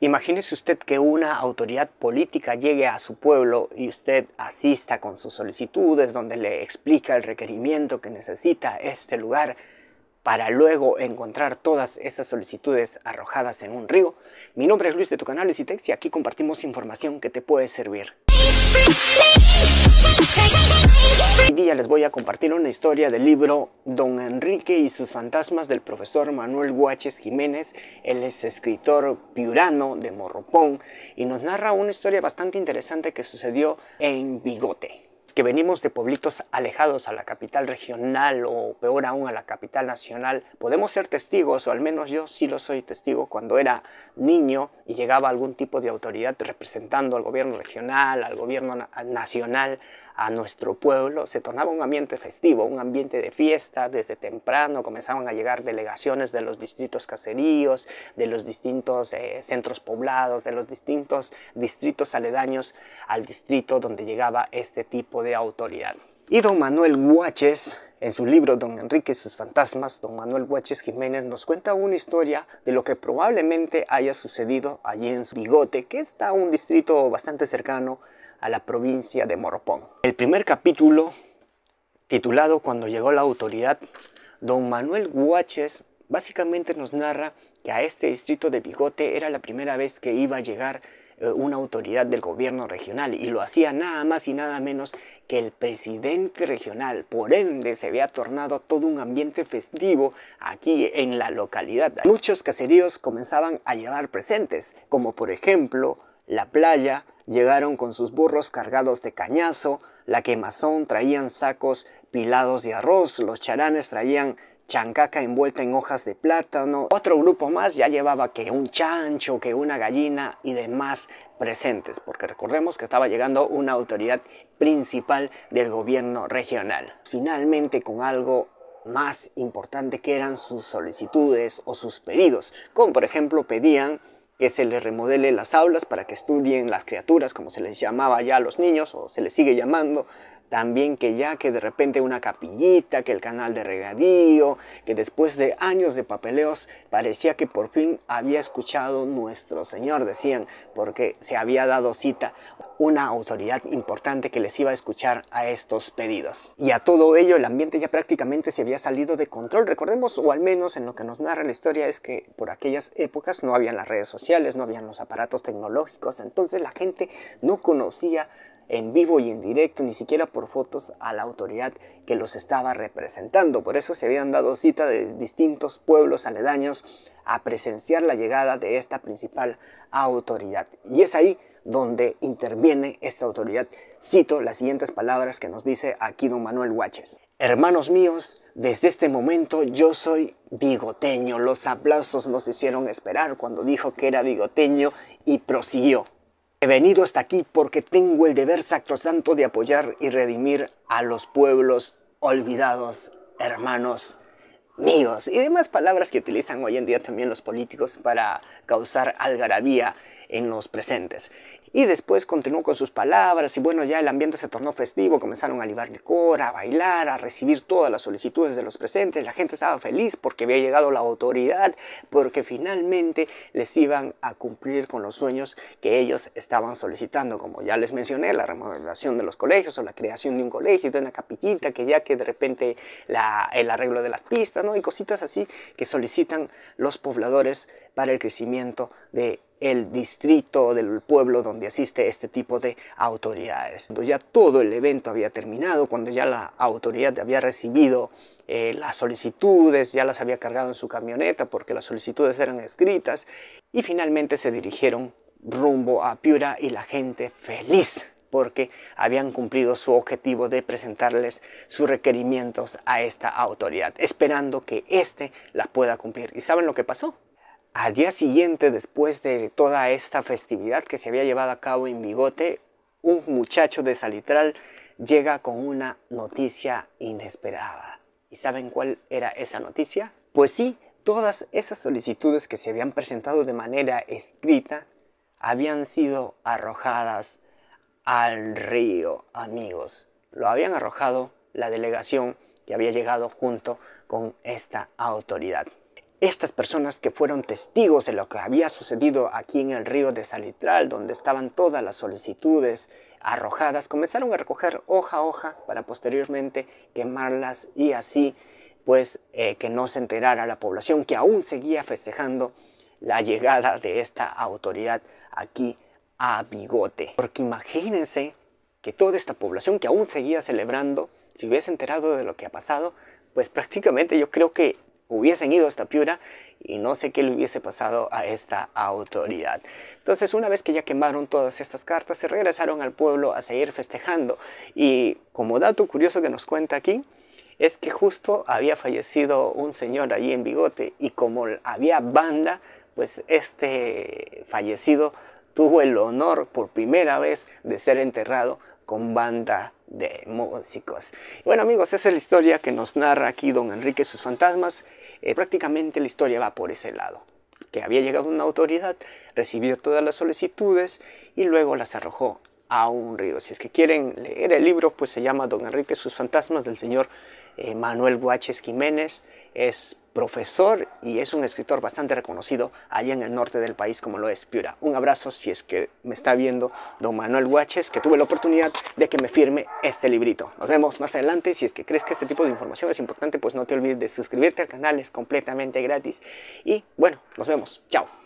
Imagínese usted que una autoridad política llegue a su pueblo y usted asista con sus solicitudes donde le explica el requerimiento que necesita este lugar para luego encontrar todas esas solicitudes arrojadas en un río. Mi nombre es Luis de tu canal Licitex y aquí compartimos información que te puede servir. Hoy día les voy a compartir una historia del libro Don Enrique y sus fantasmas del profesor Manuel Guaches Jiménez. Él es escritor piurano de Morropón y nos narra una historia bastante interesante que sucedió en Bigote que venimos de pueblitos alejados a la capital regional o peor aún a la capital nacional, podemos ser testigos, o al menos yo sí lo soy testigo, cuando era niño y llegaba algún tipo de autoridad representando al gobierno regional, al gobierno nacional, a nuestro pueblo, se tornaba un ambiente festivo, un ambiente de fiesta, desde temprano comenzaban a llegar delegaciones de los distritos caseríos, de los distintos eh, centros poblados, de los distintos distritos aledaños al distrito donde llegaba este tipo de autoridad. Y don Manuel Guaches, en su libro Don Enrique y sus fantasmas, don Manuel Guaches Jiménez nos cuenta una historia de lo que probablemente haya sucedido allí en Bigote, que está un distrito bastante cercano a la provincia de Moropón. El primer capítulo, titulado Cuando llegó la autoridad, don Manuel Guaches básicamente nos narra que a este distrito de Bigote era la primera vez que iba a llegar eh, una autoridad del gobierno regional y lo hacía nada más y nada menos que el presidente regional. Por ende se había tornado todo un ambiente festivo aquí en la localidad. Muchos caseríos comenzaban a llevar presentes, como por ejemplo la playa, llegaron con sus burros cargados de cañazo, la quemazón traían sacos pilados de arroz, los charanes traían chancaca envuelta en hojas de plátano. Otro grupo más ya llevaba que un chancho, que una gallina y demás presentes, porque recordemos que estaba llegando una autoridad principal del gobierno regional. Finalmente con algo más importante que eran sus solicitudes o sus pedidos, como por ejemplo pedían que se les remodele las aulas para que estudien las criaturas, como se les llamaba ya a los niños o se les sigue llamando también que ya que de repente una capillita, que el canal de regadío, que después de años de papeleos parecía que por fin había escuchado nuestro Señor, decían, porque se había dado cita una autoridad importante que les iba a escuchar a estos pedidos. Y a todo ello el ambiente ya prácticamente se había salido de control, recordemos, o al menos en lo que nos narra la historia es que por aquellas épocas no habían las redes sociales, no habían los aparatos tecnológicos, entonces la gente no conocía en vivo y en directo, ni siquiera por fotos, a la autoridad que los estaba representando. Por eso se habían dado cita de distintos pueblos aledaños a presenciar la llegada de esta principal autoridad. Y es ahí donde interviene esta autoridad. Cito las siguientes palabras que nos dice aquí don Manuel Guaches. Hermanos míos, desde este momento yo soy bigoteño. Los aplausos nos hicieron esperar cuando dijo que era bigoteño y prosiguió. He venido hasta aquí porque tengo el deber sacrosanto de apoyar y redimir a los pueblos olvidados, hermanos míos, y demás palabras que utilizan hoy en día también los políticos para causar algarabía en los presentes. Y después continuó con sus palabras y bueno, ya el ambiente se tornó festivo, comenzaron a libar licor, a bailar, a recibir todas las solicitudes de los presentes, la gente estaba feliz porque había llegado la autoridad, porque finalmente les iban a cumplir con los sueños que ellos estaban solicitando, como ya les mencioné, la remodelación de los colegios o la creación de un colegio, de una capillita, que ya que de repente el arreglo de las pistas, ¿no? Y cositas así que solicitan los pobladores para el crecimiento de el distrito del pueblo donde asiste este tipo de autoridades. Cuando ya todo el evento había terminado, cuando ya la autoridad había recibido eh, las solicitudes, ya las había cargado en su camioneta porque las solicitudes eran escritas y finalmente se dirigieron rumbo a Piura y la gente feliz porque habían cumplido su objetivo de presentarles sus requerimientos a esta autoridad, esperando que éste las pueda cumplir. ¿Y saben lo que pasó? Al día siguiente, después de toda esta festividad que se había llevado a cabo en Bigote, un muchacho de Salitral llega con una noticia inesperada. ¿Y saben cuál era esa noticia? Pues sí, todas esas solicitudes que se habían presentado de manera escrita habían sido arrojadas al río, amigos. Lo habían arrojado la delegación que había llegado junto con esta autoridad estas personas que fueron testigos de lo que había sucedido aquí en el río de Salitral, donde estaban todas las solicitudes arrojadas, comenzaron a recoger hoja a hoja para posteriormente quemarlas y así pues eh, que no se enterara la población que aún seguía festejando la llegada de esta autoridad aquí a Bigote. Porque imagínense que toda esta población que aún seguía celebrando, si hubiese enterado de lo que ha pasado, pues prácticamente yo creo que hubiesen ido esta Piura y no sé qué le hubiese pasado a esta autoridad. Entonces, una vez que ya quemaron todas estas cartas, se regresaron al pueblo a seguir festejando. Y como dato curioso que nos cuenta aquí, es que justo había fallecido un señor allí en Bigote y como había banda, pues este fallecido tuvo el honor por primera vez de ser enterrado con banda de músicos. Bueno amigos, esa es la historia que nos narra aquí don Enrique y sus fantasmas. Eh, prácticamente la historia va por ese lado, que había llegado una autoridad, recibió todas las solicitudes y luego las arrojó a un río. Si es que quieren leer el libro, pues se llama Don Enrique y sus fantasmas del señor eh, Manuel Guaches Jiménez es profesor y es un escritor bastante reconocido allá en el norte del país como lo es Piura. Un abrazo si es que me está viendo don Manuel Guaches, que tuve la oportunidad de que me firme este librito. Nos vemos más adelante. Si es que crees que este tipo de información es importante, pues no te olvides de suscribirte al canal, es completamente gratis. Y bueno, nos vemos. Chao.